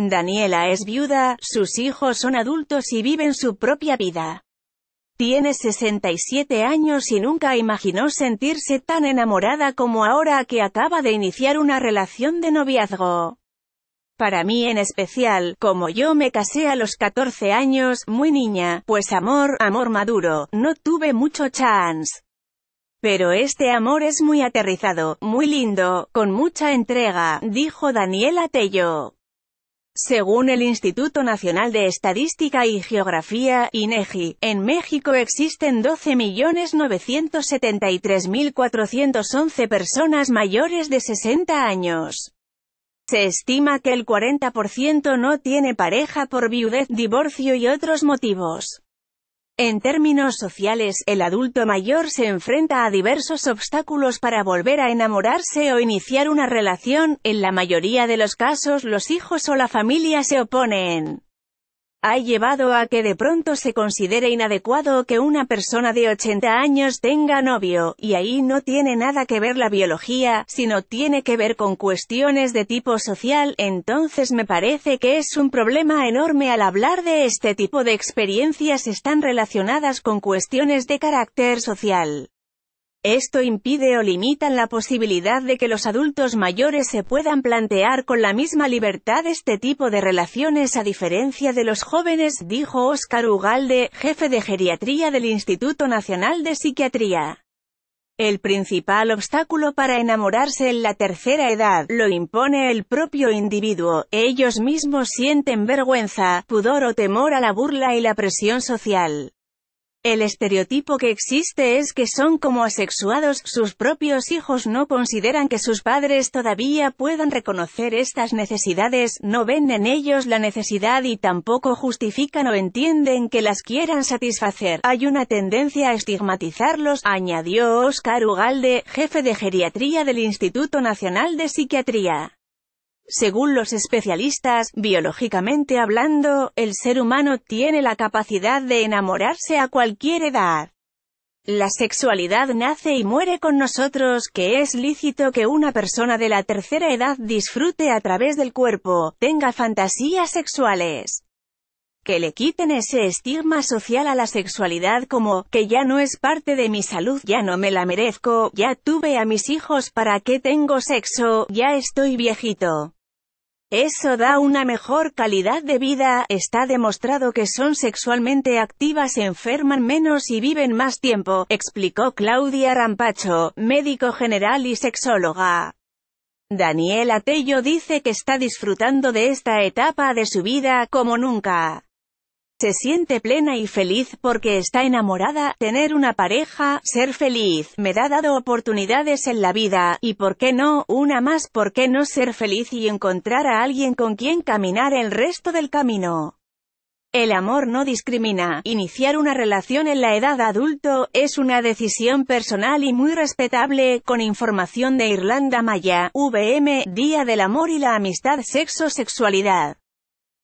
Daniela es viuda, sus hijos son adultos y viven su propia vida. Tiene 67 años y nunca imaginó sentirse tan enamorada como ahora que acaba de iniciar una relación de noviazgo. Para mí en especial, como yo me casé a los 14 años, muy niña, pues amor, amor maduro, no tuve mucho chance. Pero este amor es muy aterrizado, muy lindo, con mucha entrega, dijo Daniela Tello. Según el Instituto Nacional de Estadística y Geografía, INEGI, e en México existen 12.973.411 personas mayores de 60 años. Se estima que el 40% no tiene pareja por viudez, divorcio y otros motivos. En términos sociales, el adulto mayor se enfrenta a diversos obstáculos para volver a enamorarse o iniciar una relación, en la mayoría de los casos los hijos o la familia se oponen ha llevado a que de pronto se considere inadecuado que una persona de 80 años tenga novio, y ahí no tiene nada que ver la biología, sino tiene que ver con cuestiones de tipo social, entonces me parece que es un problema enorme al hablar de este tipo de experiencias están relacionadas con cuestiones de carácter social. Esto impide o limita la posibilidad de que los adultos mayores se puedan plantear con la misma libertad este tipo de relaciones a diferencia de los jóvenes, dijo Óscar Ugalde, jefe de geriatría del Instituto Nacional de Psiquiatría. El principal obstáculo para enamorarse en la tercera edad, lo impone el propio individuo, ellos mismos sienten vergüenza, pudor o temor a la burla y la presión social. El estereotipo que existe es que son como asexuados, sus propios hijos no consideran que sus padres todavía puedan reconocer estas necesidades, no ven en ellos la necesidad y tampoco justifican o entienden que las quieran satisfacer. Hay una tendencia a estigmatizarlos, añadió Oscar Ugalde, jefe de geriatría del Instituto Nacional de Psiquiatría. Según los especialistas, biológicamente hablando, el ser humano tiene la capacidad de enamorarse a cualquier edad. La sexualidad nace y muere con nosotros, que es lícito que una persona de la tercera edad disfrute a través del cuerpo, tenga fantasías sexuales. Que le quiten ese estigma social a la sexualidad como, que ya no es parte de mi salud, ya no me la merezco, ya tuve a mis hijos, ¿para qué tengo sexo? Ya estoy viejito. Eso da una mejor calidad de vida, está demostrado que son sexualmente activas, enferman menos y viven más tiempo, explicó Claudia Rampacho, médico general y sexóloga. Daniela Atello dice que está disfrutando de esta etapa de su vida como nunca. Se siente plena y feliz porque está enamorada, tener una pareja, ser feliz, me da dado oportunidades en la vida, y por qué no, una más, por qué no ser feliz y encontrar a alguien con quien caminar el resto del camino. El amor no discrimina, iniciar una relación en la edad adulto, es una decisión personal y muy respetable, con información de Irlanda Maya, VM, Día del Amor y la Amistad Sexo Sexualidad.